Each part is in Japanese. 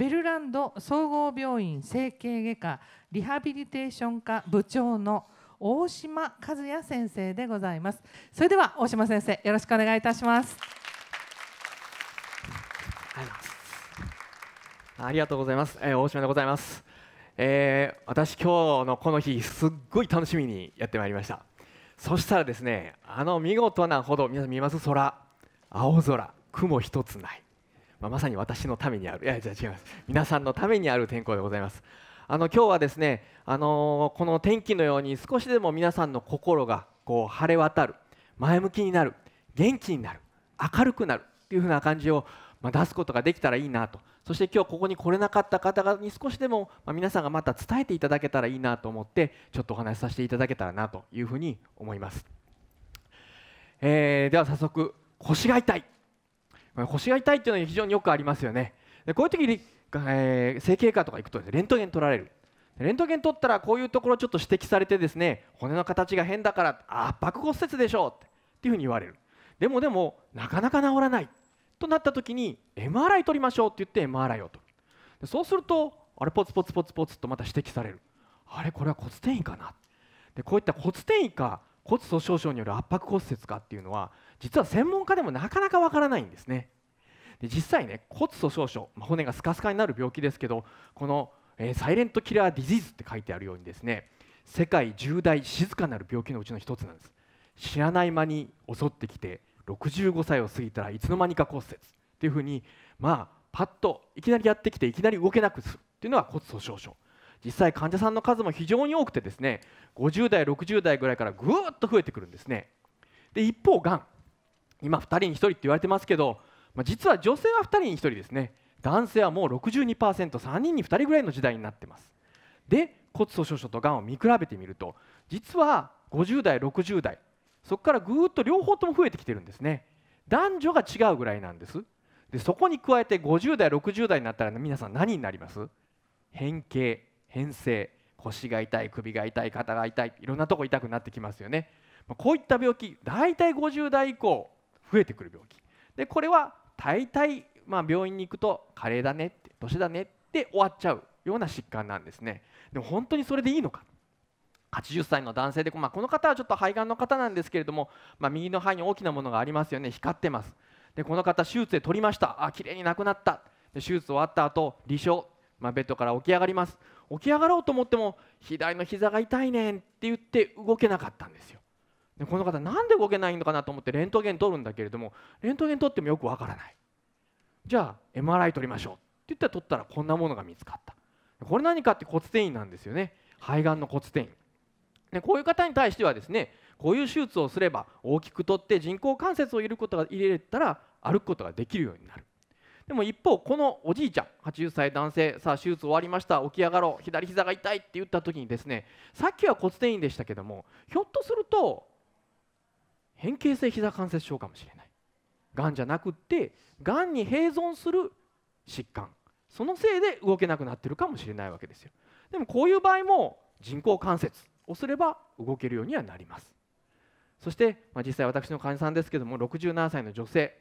ベルランド総合病院整形外科リハビリテーション科部長の大島和也先生でございますそれでは大島先生よろしくお願いいたしますありがとうございます、えー、大島でございます、えー、私今日のこの日すっごい楽しみにやってまいりましたそしたらですねあの見事なほど皆さん見ます空青空雲一つないまあ、まさに私のためにある いやじゃ違います皆さんのためにある天候でございますあの今日はですね、あのー、この天気のように少しでも皆さんの心がこう晴れ渡る前向きになる元気になる明るくなるというふうな感じを、まあ、出すことができたらいいなとそして今日ここに来れなかった方々に少しでも、ま皆さんがまた伝えていただけたらいいなと思ってちょっとお話しさせていただけたらなというふうに思います、えー、では早速腰が痛い腰が痛いっていうのは非常によくありますよねでこういう時に、えー、整形外科とか行くと、ね、レントゲン取られるレントゲン取ったらこういうところちょっと指摘されてですね骨の形が変だから圧迫骨折でしょうっていうふうに言われるでもでもなかなか治らないとなった時に MRI 取りましょうって言って MRI を取るそうするとあれポツポツポツポツとまた指摘されるあれこれは骨転移かなでこういった骨転移か骨粗しょう症による圧迫骨折かっていうのは実は専門家でもなかなかわからないんですねで実際ね骨粗しょう症、まあ、骨がスカスカになる病気ですけどこの、えー、サイレントキラーディジーズって書いてあるようにですね世界10大静かなる病気のうちの一つなんです知らない間に襲ってきて65歳を過ぎたらいつの間にか骨折っていうふうにまあパッといきなりやってきていきなり動けなくするっていうのは骨粗しょう症実際患者さんの数も非常に多くてですね50代60代ぐらいからぐーっと増えてくるんですねで一方がん今2人に1人って言われてますけど、まあ、実は女性は2人に1人ですね男性はもう 62%3 人に2人ぐらいの時代になってますで骨粗しょう症とがんを見比べてみると実は50代60代そこからぐーっと両方とも増えてきてるんですね男女が違うぐらいなんですでそこに加えて50代60代になったら皆さん何になります変形変性腰が痛い首が痛い肩が痛いいろんなとこ痛くなってきますよねこういった病気大体50代以降増えてくる病気でこれは大体、まあ、病院に行くと加齢だねって年だねって終わっちゃうような疾患なんですねでも本当にそれでいいのか80歳の男性で、まあ、この方はちょっと肺がんの方なんですけれども、まあ、右の肺に大きなものがありますよね光ってますでこの方手術で取りましたあ綺麗になくなったで手術終わった後離床、まあ、ベッドから起き上がります起き上がろうと思っても左の膝が痛いねんって言って動けなかったんですよでこの方何で動けないのかなと思ってレントゲン取るんだけれどもレントゲン取ってもよくわからないじゃあ MRI 取りましょうって言ったら取ったらこんなものが見つかったこれ何かって骨転移なんですよね肺がんの骨転移でこういう方に対してはですねこういう手術をすれば大きく取って人工関節を入れることが入れたら歩くことができるようになるでも一方このおじいちゃん80歳男性さあ手術終わりました起き上がろう左膝が痛いって言った時にですねさっきは骨転移でしたけどもひょっとすると変形性膝関節症かもしれないがんじゃなくってがんに併存する疾患そのせいで動けなくなってるかもしれないわけですよでもこういう場合も人工関節をすれば動けるようにはなりますそして、まあ、実際私の患者さんですけども67歳の女性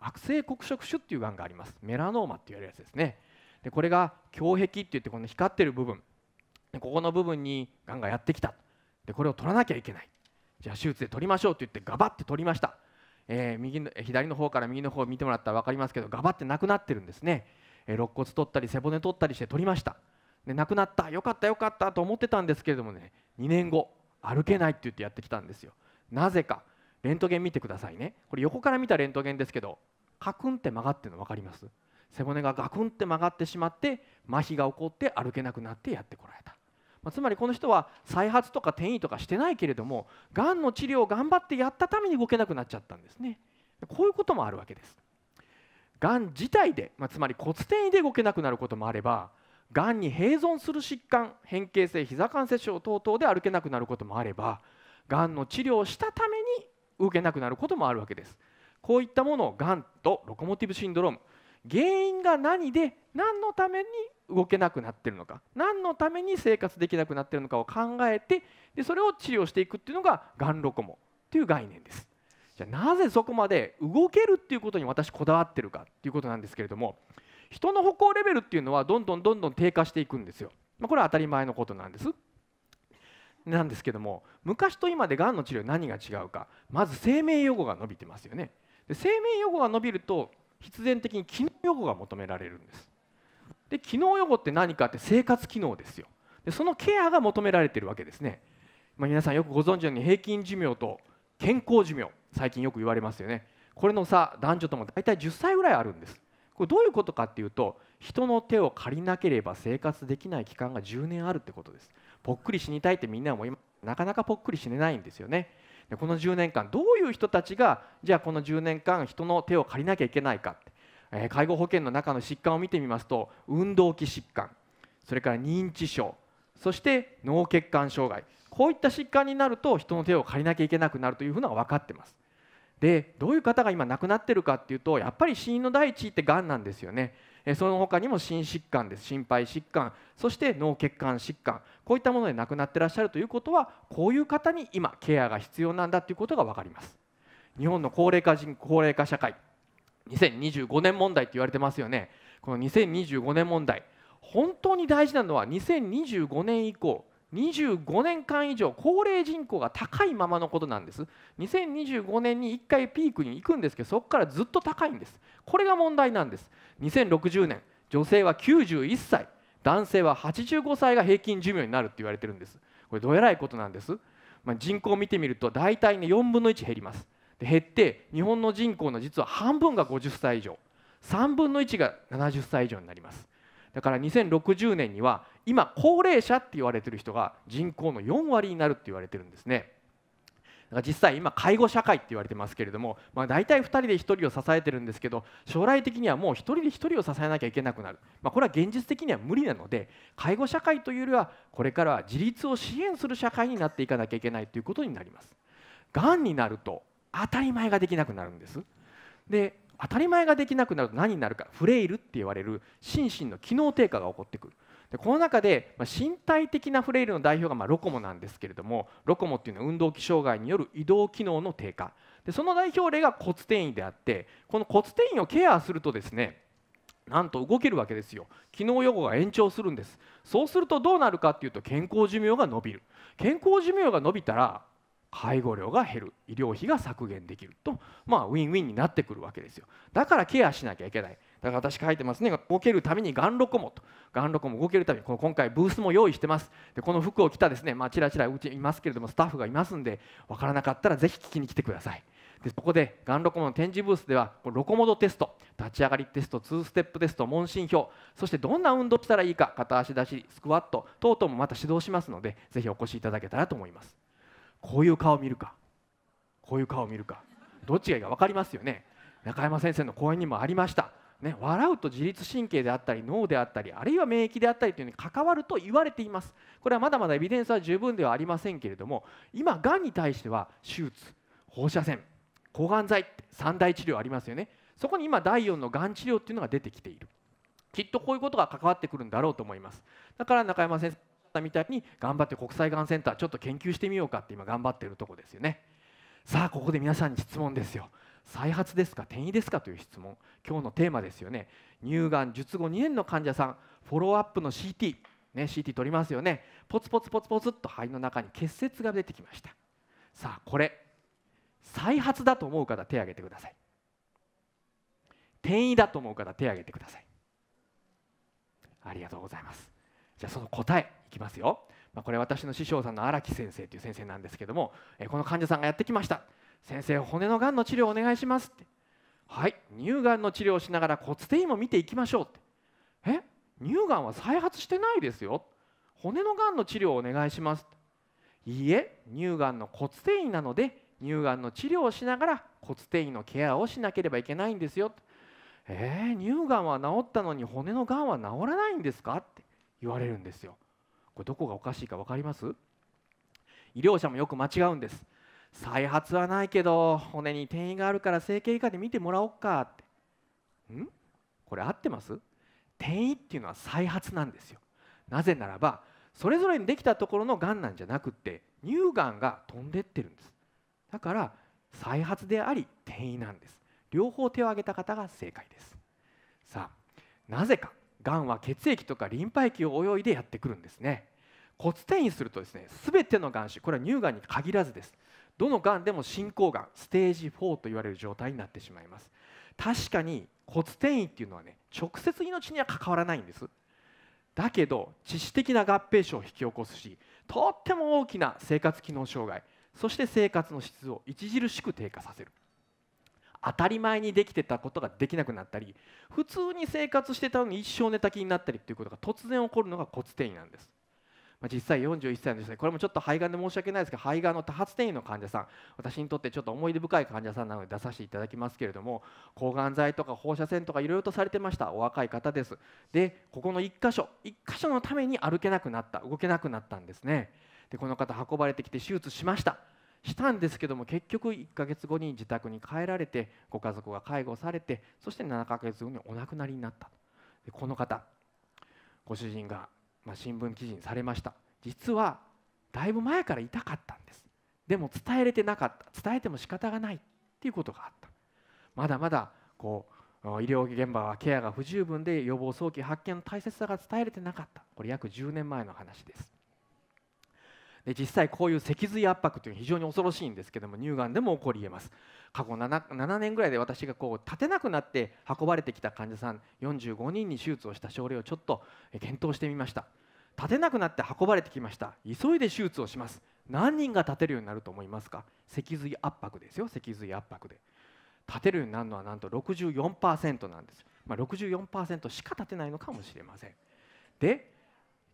悪性黒色腫っていうがんがありますメラノーマってれるやつですねでこれが胸壁っていってこの光ってる部分ここの部分にがんがやってきたでこれを取らなきゃいけないじゃあ手術で取りましょうって言ってガバッて取りました、えー、右の左の方から右の方を見てもらったら分かりますけどガバッてなくなってるんですね、えー、肋骨取ったり背骨取ったりして取りましたで亡くなったよかったよかったと思ってたんですけれどもね2年後歩けないって言ってやってきたんですよなぜかレントゲン見てくださいねこれ横から見たレントゲンですけどカクンって曲がってるの分かります背骨がガクンって曲がってしまって麻痺が起こって歩けなくなってやってこられた、まあ、つまりこの人は再発とか転移とかしてないけれどもがんの治療を頑張ってやったために動けなくなっちゃったんですねこういうこともあるわけですがん自体で、まあ、つまり骨転移で動けなくなることもあればがんに併存する疾患変形性ひざ関節症等々で歩けなくなることもあればがんの治療をしたために動けなくなることもあるわけですこういったものをがんとロコモティブシンドローム原因が何で何のために動けなくなってるのか何のために生活できなくなってるのかを考えてでそれを治療していくっていうのががんロコモという概念ですじゃあなぜそこまで動けるっていうことに私こだわってるかっていうことなんですけれども人の歩行レベルっていうのはどんどんどんどん低下していくんですよ、まあ、これは当たり前のことなんですなんですけども昔と今でがんの治療何が違うかまず生命予後が伸びてますよねで生命予後が伸びると必然的に機能予後が求められるんですで機能予後って何かって生活機能ですよでそのケアが求められてるわけですね、まあ、皆さんよくご存知のように平均寿命と健康寿命最近よく言われますよねこれの差男女とも大体10歳ぐらいあるんですこれどういうことかっていうと人の手を借りなければ生活できない期間が10年あるってことですぽっくり死にたいってみんな思いますなかなかぽっくり死ねないんですよねでこの10年間どういう人たちがじゃあこの10年間人の手を借りなきゃいけないかって、えー、介護保険の中の疾患を見てみますと運動器疾患それから認知症そして脳血管障害こういった疾患になると人の手を借りなきゃいけなくなるというふうのが分かってますでどういう方が今亡くなってるかっていうとやっぱり死因の第一位ってがんなんですよねその他にも心疾患です心肺疾患そして脳血管疾患こういったもので亡くなってらっしゃるということはこういう方に今ケアが必要なんだということが分かります日本の高齢化人高齢化社会2025年問題って言われてますよねこの2025年問題本当に大事なのは2025年以降25年間以上高齢人口が高いままのことなんです2025年に1回ピークに行くんですけどそこからずっと高いんですこれが問題なんです2060年女性は91歳男性は85歳が平均寿命になるって言われてるんですこれどえらいことなんです、まあ、人口を見てみると大体ね4分の1減りますで減って日本の人口の実は半分が50歳以上3分の1が70歳以上になりますだから2060年には今高齢者って言われてる人が人口の4割になるって言われてるんですね。だから実際今介護社会って言われてますけれども、まあ、大体2人で1人を支えてるんですけど将来的にはもう1人で1人を支えなきゃいけなくなる、まあ、これは現実的には無理なので介護社会というよりはこれからは自立を支援する社会になっていかなきゃいけないということになります。がんになると当たり前ができなくなるんです。で当たり前ができなくなると何になるかフレイルって言われる心身の機能低下が起こってくるでこの中で、ま身体的なフレイルの代表が、まロコモなんですけれどもロコモっていうのは運動器障害による移動機能の低下でその代表例が骨転移であってこの骨転移をケアするとですねなんと動けるわけですよ機能予後が延長するんですそうするとどうなるかっていうと健康寿命が伸びる健康寿命が伸びたら介護料が減る医療費が削減できると、まあ、ウィンウィンになってくるわけですよだからケアしなきゃいけないだから私書いてますね動けるためにロコモとロコも動けるためにこの今回ブースも用意してますでこの服を着たですねまちらちらうちいますけれどもスタッフがいますんで分からなかったらぜひ聞きに来てくださいでそこでガンロコモの展示ブースではロコモドテスト立ち上がりテスト2ステップテスト問診票そしてどんな運動したらいいか片足出しスクワット等々もまた指導しますのでぜひお越しいただけたらと思います。こういう顔を見るかこういう顔を見るかどっちがいいか分かりますよね中山先生の講演にもありましたね、笑うと自律神経であったり脳であったりあるいは免疫であったりというのに関わると言われていますこれはまだまだエビデンスは十分ではありませんけれども今がんに対しては手術放射線抗がん剤って3大治療ありますよねそこに今第4のがん治療っていうのが出てきているきっとこういうことが関わってくるんだろうと思いますだから中山先ったみたいに頑張って国際がんセンターちょっと研究してみようかって今頑張ってるとこですよねさあここで皆さんに質問ですよ再発ですか転移ですかという質問今日のテーマですよね乳がん術後2年の患者さんフォローアップの CT ね CT 取りますよねポツポツポツポツっと肺の中に結節が出てきましたさあこれ再発だと思う方手を挙げてください転移だと思う方手を挙げてくださいありがとうございますじゃあその答えきますよ、まあ、これ私の師匠さんの荒木先生という先生なんですけども、えー、この患者さんがやってきました先生骨のがんの治療お願いしますってはい乳がんの治療をしながら骨転移も見ていきましょうってえ乳がんは再発してないですよ骨のがんの治療をお願いしますいいえ乳がんの骨転移なので乳がんの治療をしながら骨転移のケアをしなければいけないんですよえー、乳がんは治ったのに骨のがんは治らないんですかって言われるんですよこれどこがおかしいか分かります医療者もよく間違うんです再発はないけど骨に転移があるから整形外科で見てもらおうかってんこれ合ってます転移っていうのは再発なんですよなぜならばそれぞれにできたところのがんなんじゃなくって乳がんが飛んでってるんですだから再発であり転移なんです両方手を挙げた方が正解ですさあなぜかがんは血液とかリンパ液を泳いでやってくるんですね骨転移するとですね全てのがん種これは乳がんに限らずですどのがんでも進行がんステージ4と言われる状態になってしまいます確かに骨転移っていうのはね直接命には関わらないんですだけど致死的な合併症を引き起こすしとっても大きな生活機能障害そして生活の質を著しく低下させる当たり前にできてたことができなくなったり普通に生活してたのに一生寝たきになったりっていうことが突然起こるのが骨転移なんです。ま実際41歳の女性これもちょっと肺がんで申し訳ないですけど肺がんの多発転移の患者さん私にとってちょっと思い出深い患者さんなので出させていただきますけれども抗がん剤とか放射線とかいろいろとされてましたお若い方ですでここの1箇所1箇所のために歩けなくなった動けなくなったんですねでこの方運ばれてきて手術しましたしたんですけども結局1ヶ月後に自宅に帰られてご家族が介護されてそして7ヶ月後にお亡くなりになったでこの方ご主人が、ま新聞記事にされました実はだいぶ前から痛かったんですでも伝えれてなかった伝えても仕方がないっていうことがあったまだまだこう医療現場はケアが不十分で予防早期発見の大切さが伝えれてなかったこれ約10年前の話です実際こういう脊髄圧迫というのは非常に恐ろしいんですけども乳がんでも起こりえます過去 7, 7年ぐらいで私がこう立てなくなって運ばれてきた患者さん45人に手術をした症例をちょっと検討してみました立てなくなって運ばれてきました急いで手術をします何人が立てるようになると思いますか脊髄圧迫ですよ脊髄圧迫で立てるようになるのはなんと64%なんです、まあ、64%しか立てないのかもしれませんで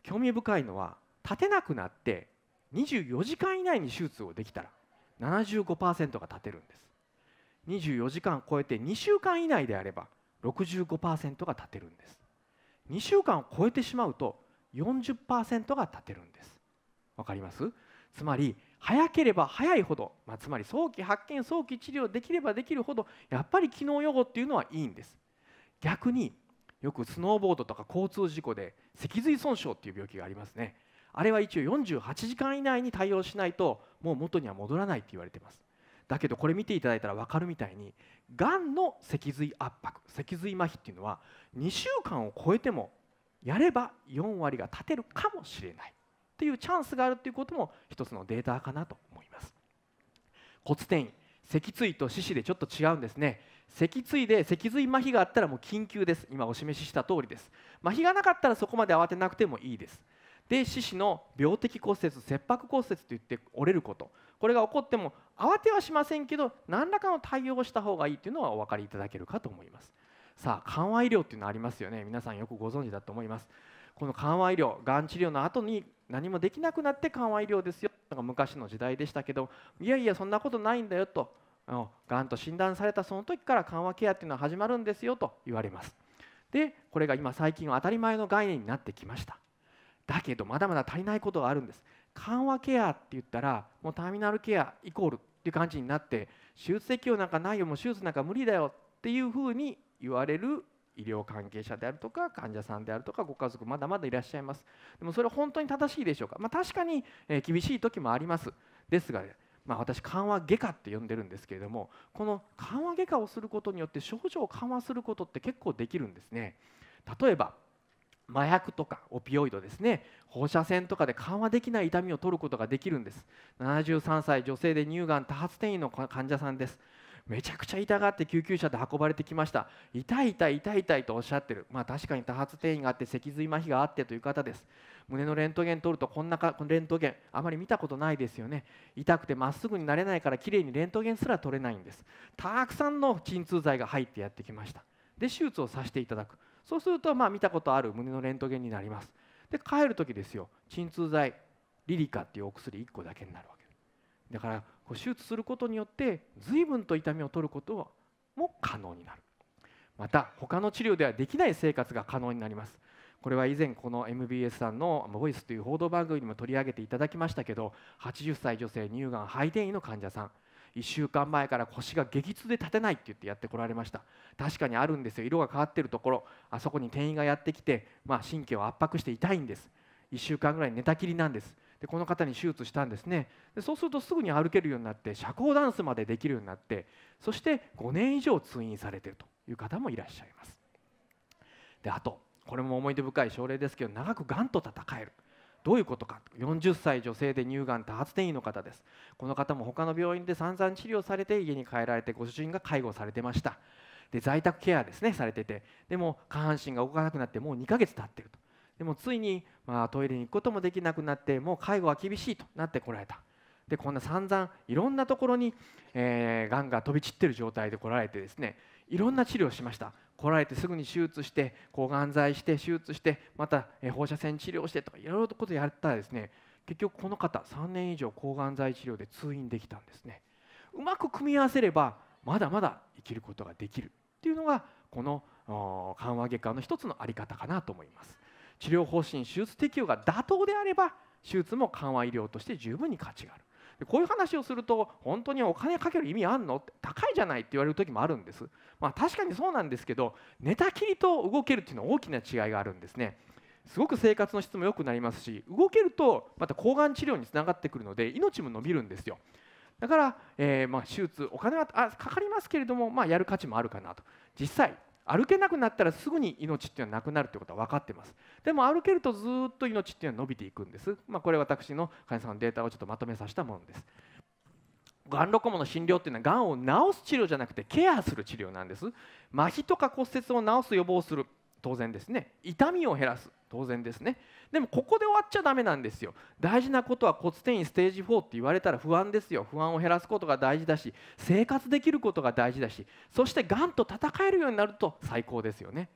興味深いのは立てなくなって24時間以内に手術をできたら75%が立てるんです24時間を超えて2週間以内であれば65%が立てるんです2週間を超えてしまうと40%が立てるんですわかりますつまり早ければ早いほど、まあ、つまり早期発見早期治療できればできるほどやっぱり機能予後っていうのはいいんです逆によくスノーボードとか交通事故で脊髄損傷っていう病気がありますねあれは一応48時間以内に対応しないともう元には戻らないって言われてますだけどこれ見ていただいたら分かるみたいにがんの脊髄圧迫脊髄麻痺っていうのは2週間を超えてもやれば4割が立てるかもしれないというチャンスがあるっていうことも一つのデータかなと思います骨転移脊椎と四肢でちょっと違うんですね脊椎で脊髄麻痺があったらもう緊急です今お示しした通りです麻痺がなかったらそこまで慌てなくてもいいですで四肢の病的骨折切迫骨折といって折れることこれが起こっても慌てはしませんけど何らかの対応をした方がいいというのはお分かりいただけるかと思いますさあ緩和医療っていうのありますよね皆さんよくご存知だと思いますこの緩和医療がん治療の後に何もできなくなって緩和医療ですよのが昔の時代でしたけどいやいやそんなことないんだよとがんと診断されたその時から緩和ケアっていうのは始まるんですよと言われますでこれが今最近は当たり前の概念になってきましただけどまだまだ足りないことがあるんです緩和ケアって言ったらもうターミナルケアイコールっていう感じになって手術適用なんかないよもう手術なんか無理だよっていうふうに言われる医療関係者であるとか患者さんであるとかご家族まだまだいらっしゃいますでもそれ本当に正しいでしょうか、まあ、確かに、え厳しい時もありますですが、まあ、私緩和外科って呼んでるんですけれどもこの緩和外科をすることによって症状を緩和することって結構できるんですね例えば麻薬とかオピオイドですね放射線とかで緩和できない痛みを取ることができるんです73歳女性で乳がん多発転移の患者さんですめちゃくちゃ痛がって救急車で運ばれてきました痛い痛い痛い痛いとおっしゃってるまあ確かに多発転移があって脊髄麻痺があってという方です胸のレントゲン取るとこんなかレントゲンあまり見たことないですよね痛くてまっすぐになれないからきれいにレントゲンすら取れないんですたくさんの鎮痛剤が入ってやってきましたで手術をさせていただくそうするとまあ見たことある胸のレントゲンになりますで帰る時ですよ鎮痛剤リリカっていうお薬1個だけになるわけだからこう手術することによって随分と痛みを取ることも可能になるまた他の治療ではできない生活が可能になりますこれは以前この MBS さんの「ボイスという報道番組にも取り上げていただきましたけど80歳女性乳がん肺転移の患者さん1週間前から腰が激痛で立てないって言ってやってこられました確かにあるんですよ色が変わってるところあそこに店員がやってきて、まあ、神経を圧迫して痛いんです1週間ぐらい寝たきりなんですでこの方に手術したんですねでそうするとすぐに歩けるようになって社交ダンスまでできるようになってそして5年以上通院されてるという方もいらっしゃいますであとこれも思い出深い症例ですけど長くがんと戦えるどういうことか40歳女性で乳がん多発転移の方ですこの方も他の病院で散々治療されて家に帰られてご主人が介護されてましたで在宅ケアですねされててでも下半身が動かなくなってもう2ヶ月経ってるとでもついに、まあ、トイレに行くこともできなくなってもう介護は厳しいとなってこられたでこんな散々いろんなところに、えー、がんが飛び散ってる状態で来られてですねいろんな治療をしました来られてすぐに手術して抗がん剤して手術してまた放射線治療してとかいろいろとことやったらですね結局この方3年以上抗がん剤治療で通院できたんですねうまく組み合わせればまだまだ生きることができるっていうのがこの緩和外科の一つのあり方かなと思います治療方針手術適用が妥当であれば手術も緩和医療として十分に価値があるこういう話をすると本当にお金かける意味あんのって高いじゃないって言われる時もあるんです、まあ、確かにそうなんですけど寝たきりと動けるっていうのは大きな違いがあるんですねすごく生活の質も良くなりますし動けるとまた抗がん治療につながってくるので命も伸びるんですよだから、えー、まあ手術お金はかかりますけれども、まあ、やる価値もあるかなと実際歩けなくなったらすぐに命っていうのはなくなるということは分かってますでも歩けるとずっと命っていうのは伸びていくんです、まあ、これ私の患者さんのデータをちょっとまとめさせたものですがんロコモの診療っていうのはがんを治す治療じゃなくてケアする治療なんです麻痺とか骨折を治す予防する当然ですね痛みを減らす当然ですねでもここで終わっちゃだめなんですよ大事なことは骨転移ステージ4って言われたら不安ですよ不安を減らすことが大事だし生活できることが大事だしそしてがんと戦えるようになると最高ですよね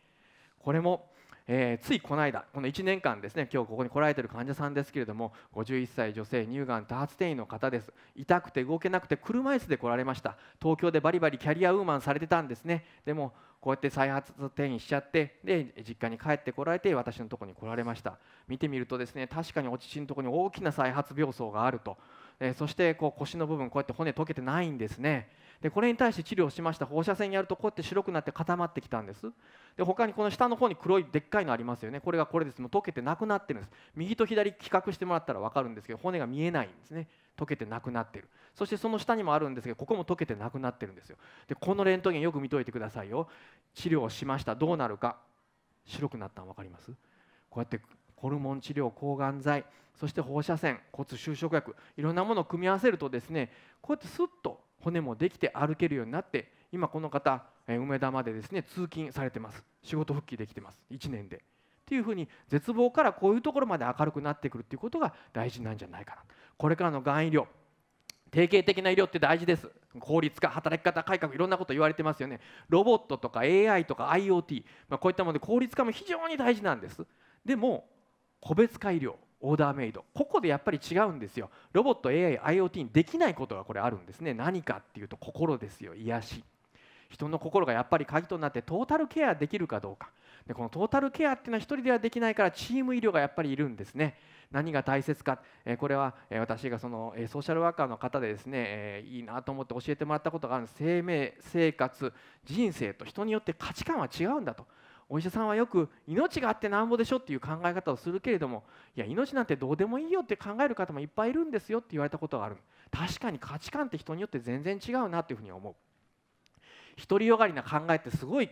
これもえー、ついこの間この1年間ですね今日ここに来られてる患者さんですけれども51歳女性乳がん多発転移の方です痛くて動けなくて車椅子で来られました東京でバリバリキャリアウーマンされてたんですねでもこうやって再発転移しちゃってで実家に帰ってこられて私のとこに来られました見てみるとですね確かにお乳のとこに大きな再発病巣があると、えそしてこう腰の部分こうやって骨溶けてないんですねでこれに対して治療しました放射線やるとこうやって白くなって固まってきたんですで他にこの下の方に黒いでっかいのありますよねこれがこれですもう溶けてなくなってるんです右と左比較してもらったら分かるんですけど骨が見えないんですね溶けてなくなってるそしてその下にもあるんですけどここも溶けてなくなってるんですよでこのレントゲンよく見といてくださいよ治療しましたどうなるか白くなったの分かりますこうやってホルモン治療抗がん剤そして放射線骨就職薬いろんなものを組み合わせるとですねこうやってスッと骨もできて歩けるようになって今この方梅田までですね通勤されてます仕事復帰できてます1年で。っていうふうに絶望からこういうところまで明るくなってくるっていうことが大事なんじゃないかなこれからのがん医療定型的な医療って大事です効率化働き方改革いろんなこと言われてますよねロボットとか AI とか IoT、まあ、こういったもので効率化も非常に大事なんですでも個別化医療オーダーメイドここでやっぱり違うんですよロボット AIIoT にできないことがこれあるんですね何かっていうと心ですよ癒し人の心がやっぱり鍵となってトータルケアできるかどうかでこのトータルケアっていうのは1人ではできないからチーム医療がやっぱりいるんですね何が大切か、えこれは、え私がその、えソーシャルワーカーの方でですね、えいいなと思って教えてもらったことがある生命生活人生と人によって価値観は違うんだとお医者さんはよく命があってなんぼでしょっていう考え方をするけれどもいや命なんてどうでもいいよって考える方もいっぱいいるんですよって言われたことがある確かに価値観って人によって全然違うなっていうふうに思う独りよがりな考えってすごい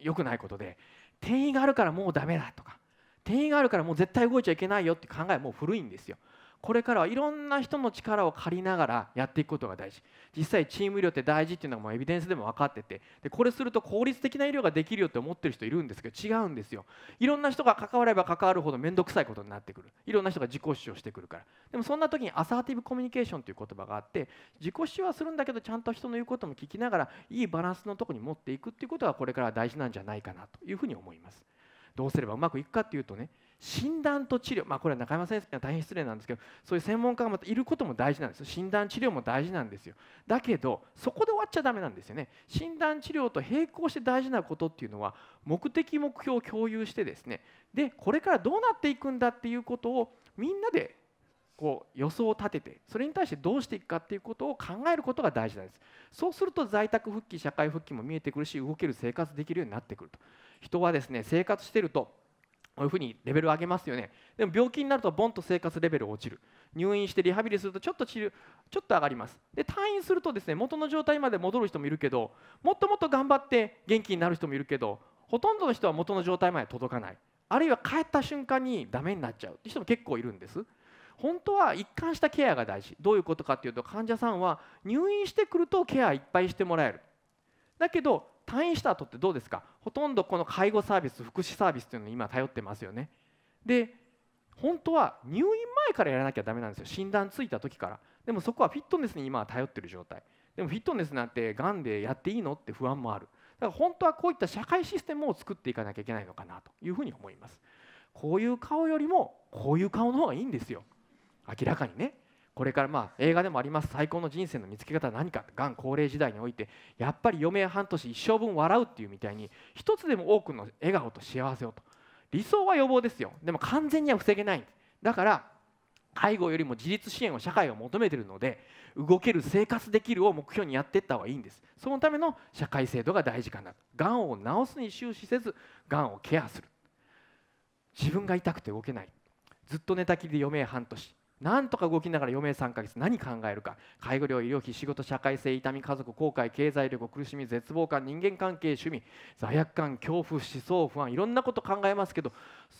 良くないことで転移があるからもうダメだとか転移があるからもう絶対動いちゃいけないよって考えもう古いんですよこれからはいろんな人の力を借りながらやっていくことが大事実際チーム医療って大事っていうのがもうエビデンスでも分かっててでこれすると効率的な医療ができるよって思ってる人いるんですけど違うんですよいろんな人が関われば関わるほど面倒くさいことになってくるいろんな人が自己主張してくるからでもそんな時にアサーティブコミュニケーションという言葉があって自己主張はするんだけどちゃんと人の言うことも聞きながらいいバランスのとこに持っていくっていうことがこれから大事なんじゃないかなというふうに思いますどうすればうまくいくかっていうとね診断と治療、まあ、これは中山先生には大変失礼なんですけどそういう専門家がまたいることも大事なんですよ、診断治療も大事なんですよだけどそこで終わっちゃだめなんですよね診断治療と並行して大事なことっていうのは目的目標を共有してですねでこれからどうなっていくんだっていうことをみんなでこう予想を立ててそれに対してどうしていくかっていうことを考えることが大事なんですそうすると在宅復帰社会復帰も見えてくるし動ける生活できるようになってくると人はですね生活してるとこういうふうにレベル上げますよねでも病気になるとボンと生活レベル落ちる入院してリハビリするとちょっと治療ちょっと上がりますで退院するとですね元の状態まで戻る人もいるけどもっともっと頑張って元気になる人もいるけどほとんどの人は元の状態まで届かないあるいは帰った瞬間にダメになっちゃうって人も結構いるんです本当は一貫したケアが大事どういうことかっていうと患者さんは入院してくるとケアいっぱいしてもらえるだけど退院した後ってどうですかほとんどこの介護サービス福祉サービスというのに今頼ってますよねで本当は入院前からやらなきゃだめなんですよ診断ついた時からでもそこはフィットネスに今は頼ってる状態でもフィットネスなんてがんでやっていいのって不安もあるだから本当はこういった社会システムを作っていかなきゃいけないのかなというふうに思いますこういう顔よりもこういう顔の方がいいんですよ明らかにねこれからまあ映画でもあります最高の人生の見つけ方は何かがん高齢時代においてやっぱり余命半年一生分笑うっていうみたいに一つでも多くの笑顔と幸せをと理想は予防ですよでも完全には防げないだから介護よりも自立支援を社会は求めてるので動ける生活できるを目標にやっていった方がいいんですそのための社会制度が大事かながんを治すに終始せずがんをケアする自分が痛くて動けないずっと寝たきりで余命半年なんとか動きながら余命3ヶ月何考えるか介護料医療費仕事社会性痛み家族後悔経済力苦しみ絶望感人間関係趣味罪悪感恐怖思想不安いろんなこと考えますけど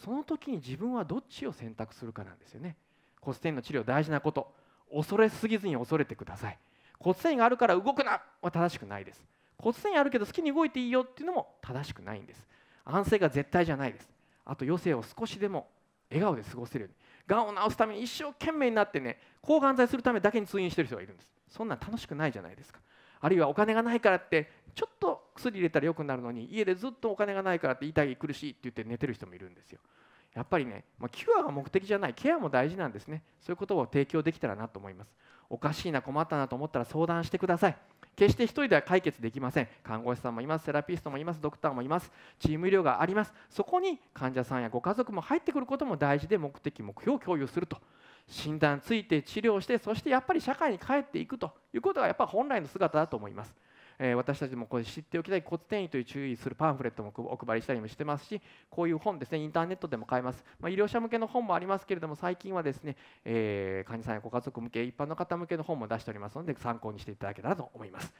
その時に自分はどっちを選択するかなんですよね骨転の治療大事なこと恐れすぎずに恐れてください骨転があるから動くなは正しくないです骨転あるけど好きに動いていいよっていうのも正しくないんです安静が絶対じゃないですあと余生を少しでも笑顔で過ごせるようにがんを治すために一生懸命になってね抗がん剤するためだけに通院してる人がいるんですそんなん楽しくないじゃないですかあるいはお金がないからってちょっと薬入れたら良くなるのに家でずっとお金がないからって痛い苦しいって言って寝てる人もいるんですよやっぱりね、まあ、キュアが目的じゃないケアも大事なんですねそういうことを提供できたらなと思いますおかしいな困ったなと思ったら相談してください決して1人では解決できません看護師さんもいますセラピストもいますドクターもいますチーム医療がありますそこに患者さんやご家族も入ってくることも大事で目的目標を共有すると診断ついて治療してそしてやっぱり社会に帰っていくということがやっぱ本来の姿だと思います。え私たちもこれ知っておきたい骨転移という注意するパンフレットもお配りしたりもしてますしこういう本ですねインターネットでも買えます、まあ、医療者向けの本もありますけれども最近はですね、えー、患者さんやご家族向け一般の方向けの本も出しておりますので参考にしていただけたらと思います